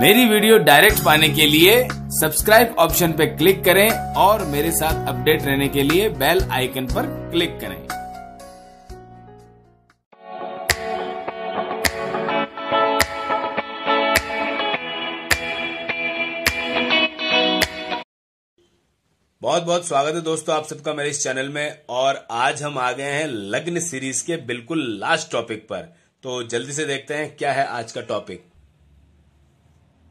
मेरी video direct पाने के लिए सब्सक्राइब ऑप्शन पर क्लिक करें और मेरे साथ अपडेट रहने के लिए बेल आइकन पर क्लिक करें बहुत बहुत स्वागत है दोस्तों आप सबका मेरे इस चैनल में और आज हम आ गए हैं लग्न सीरीज के बिल्कुल लास्ट टॉपिक पर तो जल्दी से देखते हैं क्या है आज का टॉपिक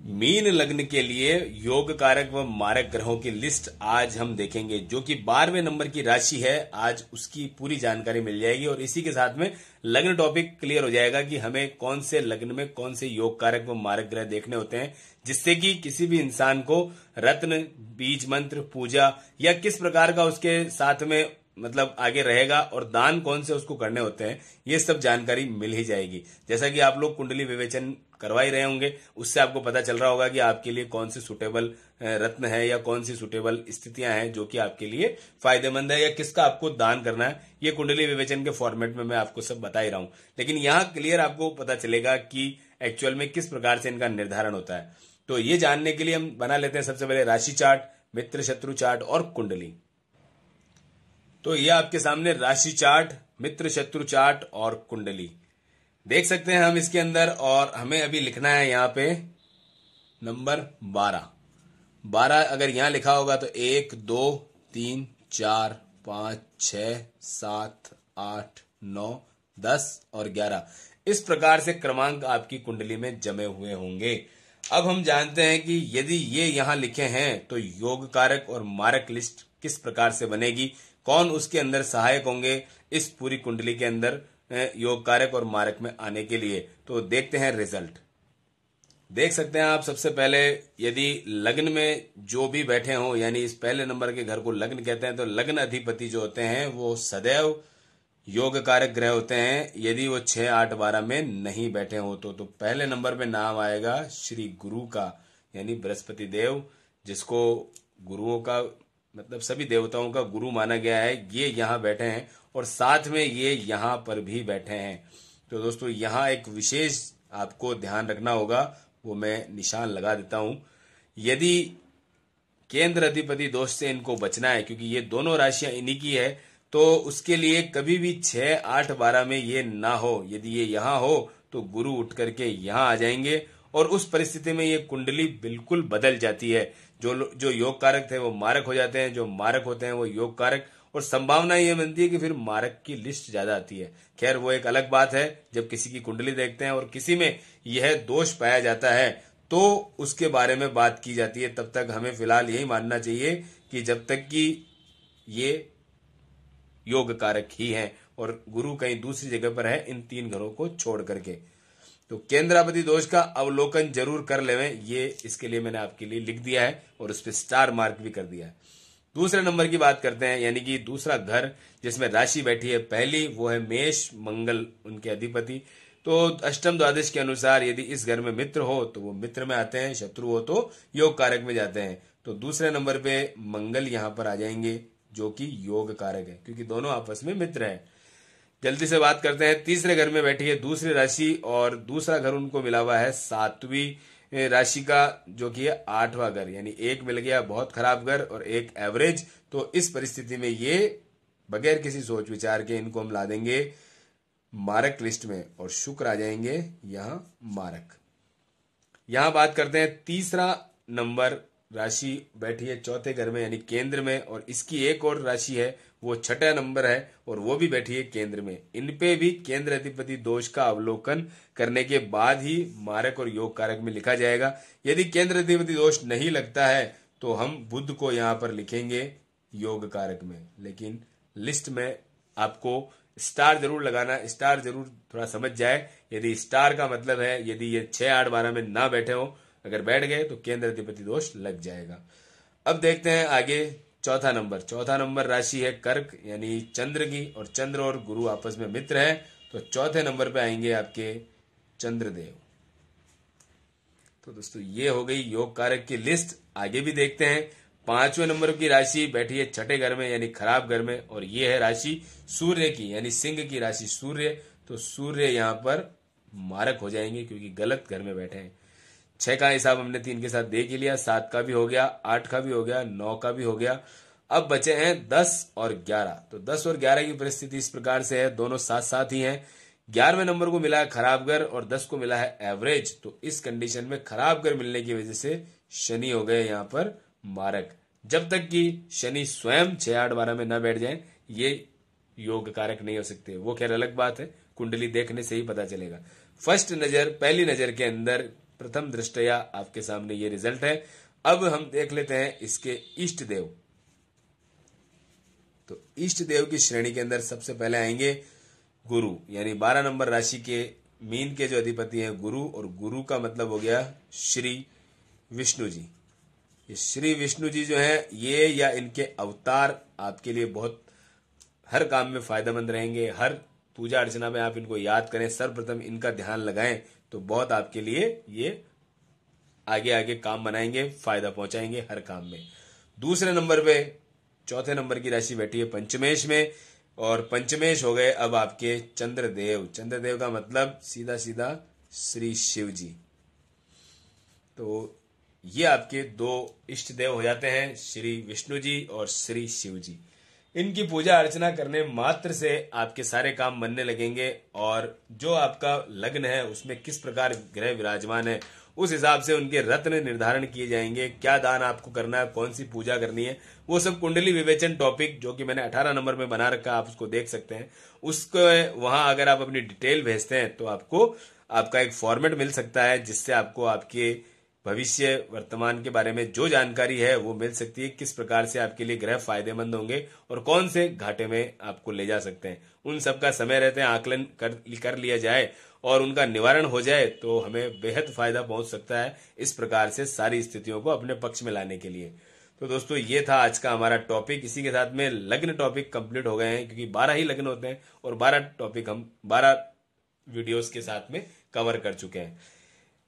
मीन लग्न के लिए योग कारक व मारक ग्रहों की लिस्ट आज हम देखेंगे जो कि बारहवें नंबर की राशि है आज उसकी पूरी जानकारी मिल जाएगी और इसी के साथ में लग्न टॉपिक क्लियर हो जाएगा कि हमें कौन से लग्न में कौन से योग कारक व मारक ग्रह देखने होते हैं जिससे कि किसी भी इंसान को रत्न बीज मंत्र पूजा या किस प्रकार का उसके साथ में मतलब आगे रहेगा और दान कौन से उसको करने होते हैं ये सब जानकारी मिल ही जाएगी जैसा कि आप लोग कुंडली विवेचन करवा ही रहे होंगे उससे आपको पता चल रहा होगा कि आपके लिए कौन सी सुटेबल रत्न है या कौन सी सुटेबल स्थितियां हैं जो कि आपके लिए फायदेमंद है या किसका आपको दान करना है ये कुंडली विवेचन के फॉर्मेट में मैं आपको सब बता ही रहा हूं लेकिन यहां क्लियर आपको पता चलेगा कि एक्चुअल में किस प्रकार से इनका निर्धारण होता है तो ये जानने के लिए हम बना लेते हैं सबसे पहले राशि चार्ट मित्र शत्रु चार्ट और कुंडली तो ये आपके सामने राशि चार्ट मित्र शत्रु चार्ट और कुंडली देख सकते हैं हम इसके अंदर और हमें अभी लिखना है यहाँ पे नंबर बारह बारह अगर यहाँ लिखा होगा तो एक दो तीन चार पांच छ सात आठ नौ दस और ग्यारह इस प्रकार से क्रमांक आपकी कुंडली में जमे हुए होंगे अब हम जानते हैं कि यदि ये यहां लिखे हैं तो योग कारक और मारक लिस्ट किस प्रकार से बनेगी कौन उसके अंदर सहायक होंगे इस पूरी कुंडली के अंदर योग कारक और मारक में आने के लिए तो देखते हैं रिजल्ट देख सकते हैं आप सबसे पहले यदि लग्न में जो भी बैठे हों यानी इस पहले नंबर के घर को लग्न कहते हैं तो लग्न अधिपति जो होते हैं वो सदैव योग कारक ग्रह होते हैं यदि वो छह आठ बारह में नहीं बैठे हो तो, तो पहले नंबर में नाम आएगा श्री गुरु का यानी बृहस्पति देव जिसको गुरुओं का मतलब सभी देवताओं का गुरु माना गया है ये यहाँ बैठे हैं और साथ में ये यहाँ पर भी बैठे हैं तो दोस्तों यहाँ एक विशेष आपको ध्यान रखना होगा वो मैं निशान लगा देता हूं यदि केंद्र अधिपति दोष से इनको बचना है क्योंकि ये दोनों राशियां इन्हीं की है तो उसके लिए कभी भी छह आठ बारह में ये ना हो यदि ये यहाँ हो तो गुरु उठ करके यहाँ आ जाएंगे और उस परिस्थिति में ये कुंडली बिल्कुल बदल जाती है जो जो योग कारक थे वो मारक हो जाते हैं जो मारक होते हैं वो योग कारक और संभावना ये बनती है कि फिर मारक की लिस्ट ज्यादा आती है खैर वो एक अलग बात है जब किसी की कुंडली देखते हैं और किसी में यह दोष पाया जाता है तो उसके बारे में बात की जाती है तब तक हमें फिलहाल यही मानना चाहिए कि जब तक कि ये योग कारक ही है और गुरु कहीं दूसरी जगह पर है इन तीन घरों को छोड़ करके तो केंद्रापति दोष का अवलोकन जरूर कर ले ये इसके लिए मैंने आपके लिए लिख दिया है और उस पर स्टार मार्क भी कर दिया है दूसरे नंबर की बात करते हैं यानी कि दूसरा घर जिसमें राशि बैठी है पहली वो है मेष मंगल उनके अधिपति तो अष्टम द्वादश के अनुसार यदि इस घर में मित्र हो तो वो मित्र में आते हैं शत्रु हो तो योग कारक में जाते हैं तो दूसरे नंबर पे मंगल यहां पर आ जाएंगे जो कि योग कारक है क्योंकि दोनों आपस में मित्र हैं जल्दी से बात करते हैं तीसरे घर में बैठी है दूसरी राशि और दूसरा घर उनको मिला हुआ है सातवीं राशि का जो कि है आठवां घर यानी एक मिल गया बहुत खराब घर और एक एवरेज तो इस परिस्थिति में ये बगैर किसी सोच विचार के इनको हम ला देंगे मारक लिस्ट में और शुक्र आ जाएंगे यहां मारक यहां बात करते हैं तीसरा नंबर राशि बैठी है चौथे घर में यानी केंद्र में और इसकी एक और राशि है वो छठा नंबर है और वो भी बैठी है केंद्र में इन पे भी केंद्र अधिपति दोष का अवलोकन करने के बाद ही मारक और योग कारक में लिखा जाएगा यदि केंद्र अधिपति दोष नहीं लगता है तो हम बुद्ध को यहाँ पर लिखेंगे योग कारक में लेकिन लिस्ट में आपको स्टार जरूर लगाना स्टार जरूर थोड़ा समझ जाए यदि स्टार का मतलब है यदि ये छह आठ बारह में ना बैठे हो अगर बैठ गए तो केंद्र अधिपति दोष लग जाएगा अब देखते हैं आगे चौथा नंबर चौथा नंबर राशि है कर्क यानी चंद्र की और चंद्र और गुरु आपस में मित्र है तो चौथे नंबर पे आएंगे आपके चंद्रदेव तो दोस्तों ये हो गई योग कारक की लिस्ट आगे भी देखते हैं पांचवें नंबर की राशि बैठी है छठे घर में यानी खराब घर में और ये है राशि सूर्य की यानी सिंह की राशि सूर्य तो सूर्य यहां पर मारक हो जाएंगे क्योंकि गलत घर में बैठे हैं छह का हिसाब हमने तीन के साथ देख ही लिया सात का भी हो गया आठ का भी हो गया नौ का भी हो गया अब बचे हैं दस और ग्यारह तो दस और ग्यारह की परिस्थिति इस प्रकार से है दोनों साथ साथ ही हैं ग्यारहवें नंबर को मिला है खराब घर और दस को मिला है एवरेज तो इस कंडीशन में खराब घर मिलने की वजह से शनि हो गए यहां पर मारक जब तक कि शनि स्वयं छह आठ बारह में न बैठ जाए ये योग कारक नहीं हो सकते वो खैर अलग बात है कुंडली देखने से ही पता चलेगा फर्स्ट नजर पहली नजर के अंदर प्रथम दृष्टया आपके सामने ये रिजल्ट है अब हम देख लेते हैं इसके इष्ट देव तो इष्ट देव की श्रेणी के अंदर सबसे पहले आएंगे गुरु यानी बारह नंबर राशि के मीन के जो अधिपति हैं गुरु और गुरु का मतलब हो गया श्री विष्णु जी ये श्री विष्णु जी जो है ये या इनके अवतार आपके लिए बहुत हर काम में फायदेमंद रहेंगे हर पूजा अर्चना में आप इनको याद करें सर्वप्रथम इनका ध्यान लगाएं तो बहुत आपके लिए ये आगे आगे काम बनाएंगे फायदा पहुंचाएंगे हर काम में दूसरे नंबर पे चौथे नंबर की राशि बैठी है पंचमेश में और पंचमेश हो गए अब आपके चंद्रदेव चंद्रदेव का मतलब सीधा सीधा श्री शिव जी तो ये आपके दो इष्ट देव हो जाते हैं श्री विष्णु जी और श्री शिव जी इनकी पूजा अर्चना करने मात्र से आपके सारे काम बनने लगेंगे और जो आपका लग्न है उसमें किस प्रकार ग्रह विराजमान है उस हिसाब से उनके रत्न निर्धारण किए जाएंगे क्या दान आपको करना है कौन सी पूजा करनी है वो सब कुंडली विवेचन टॉपिक जो कि मैंने 18 नंबर में बना रखा आप उसको देख सकते हैं उसको वहां अगर आप अपनी डिटेल भेजते हैं तो आपको आपका एक फॉर्मेट मिल सकता है जिससे आपको आपके भविष्य वर्तमान के बारे में जो जानकारी है वो मिल सकती है किस प्रकार से आपके लिए ग्रह फायदेमंद होंगे और कौन से घाटे में आपको ले जा सकते हैं उन सब का समय रहते हैं आकलन कर कर लिया जाए और उनका निवारण हो जाए तो हमें बेहद फायदा पहुंच सकता है इस प्रकार से सारी स्थितियों को अपने पक्ष में लाने के लिए तो दोस्तों ये था आज का हमारा टॉपिक इसी के साथ में लग्न टॉपिक कंप्लीट हो गए हैं क्योंकि बारह ही लग्न होते हैं और बारह टॉपिक हम बारह वीडियोस के साथ में कवर कर चुके हैं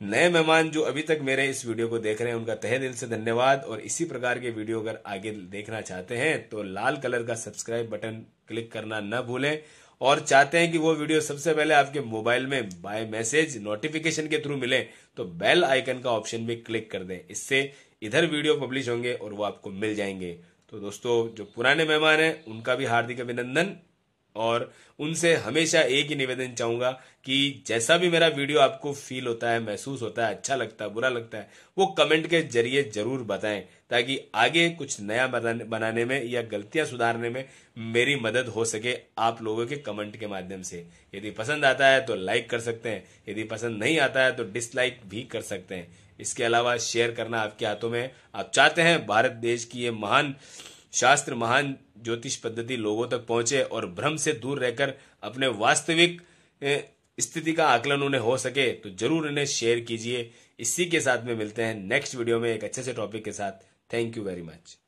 नए मेहमान जो अभी तक मेरे इस वीडियो को देख रहे हैं उनका तहे दिल से धन्यवाद और इसी प्रकार के वीडियो अगर आगे देखना चाहते हैं तो लाल कलर का सब्सक्राइब बटन क्लिक करना न भूलें और चाहते हैं कि वो वीडियो सबसे पहले आपके मोबाइल में बाय मैसेज नोटिफिकेशन के थ्रू मिले तो बेल आइकन का ऑप्शन भी क्लिक कर दें इससे इधर वीडियो पब्लिश होंगे और वो आपको मिल जाएंगे तो दोस्तों जो पुराने मेहमान हैं उनका भी हार्दिक अभिनंदन और उनसे हमेशा एक ही निवेदन चाहूंगा कि जैसा भी मेरा वीडियो आपको फील होता है महसूस होता है अच्छा लगता है बुरा लगता है वो कमेंट के जरिए ज़रूर बताएं ताकि आगे कुछ नया बनाने में या गलतियां सुधारने में मेरी मदद हो सके आप लोगों के कमेंट के माध्यम से यदि पसंद आता है तो लाइक कर सकते हैं यदि पसंद नहीं आता है तो डिसलाइक भी कर सकते हैं इसके अलावा शेयर करना आपके हाथों में आप चाहते हैं भारत देश की ये महान शास्त्र महान ज्योतिष पद्धति लोगों तक पहुंचे और भ्रम से दूर रहकर अपने वास्तविक स्थिति का आकलन उन्हें हो सके तो जरूर इन्हें शेयर कीजिए इसी के साथ में मिलते हैं नेक्स्ट वीडियो में एक अच्छे से टॉपिक के साथ थैंक यू वेरी मच